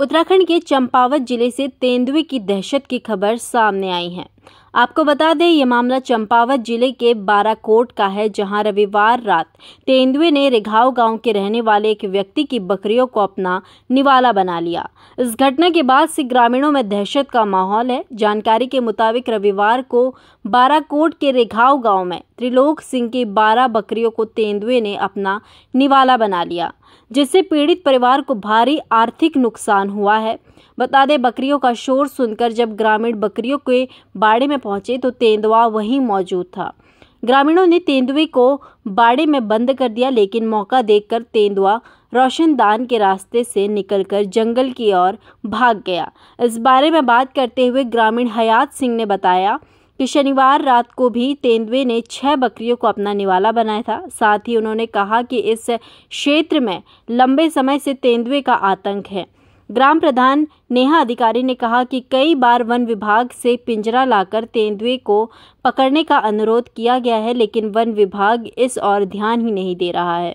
उत्तराखंड के चंपावत जिले से तेंदुए की दहशत की खबर सामने आई है आपको बता दें ये मामला चंपावत जिले के बाराकोट का है जहां रविवार रात तेंदुए ने रिघाव गांव के रहने वाले एक व्यक्ति की बकरियों को अपना निवाला बना लिया इस घटना के बाद से ग्रामीणों में दहशत का माहौल है जानकारी के मुताबिक रविवार को बाराकोट के रिघाव गांव में त्रिलोक सिंह की बारह बकरियों को तेंदुए ने अपना निवाला बना लिया जिससे पीड़ित परिवार को भारी आर्थिक नुकसान हुआ है बता दें बकरियों का शोर सुनकर जब ग्रामीण बकरियों के बाड़े में पहुंचे तो तेंदुआ वहीं मौजूद था ग्रामीणों ने तेंदुए को बाड़े में बंद कर दिया लेकिन मौका देखकर तेंदुआ रोशनदान के रास्ते से निकलकर जंगल की ओर भाग गया इस बारे में बात करते हुए ग्रामीण हयात सिंह ने बताया कि शनिवार रात को भी तेंदुए ने छह बकरियों को अपना निवाला बनाया था साथ ही उन्होंने कहा कि इस क्षेत्र में लंबे समय से तेंदुए का आतंक है ग्राम प्रधान नेहा अधिकारी ने कहा कि कई बार वन विभाग से पिंजरा लाकर तेंदुए को पकड़ने का अनुरोध किया गया है लेकिन वन विभाग इस और ध्यान ही नहीं दे रहा है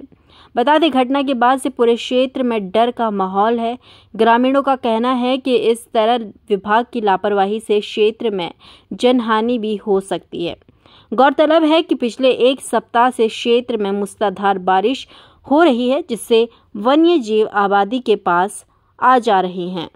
बता दें घटना के बाद से पूरे क्षेत्र में डर का माहौल है ग्रामीणों का कहना है कि इस तरह विभाग की लापरवाही से क्षेत्र में जनहानि भी हो सकती है गौरतलब है कि पिछले एक सप्ताह से क्षेत्र में मूसलाधार बारिश हो रही है जिससे वन्य जीव आबादी के पास आ जा रही हैं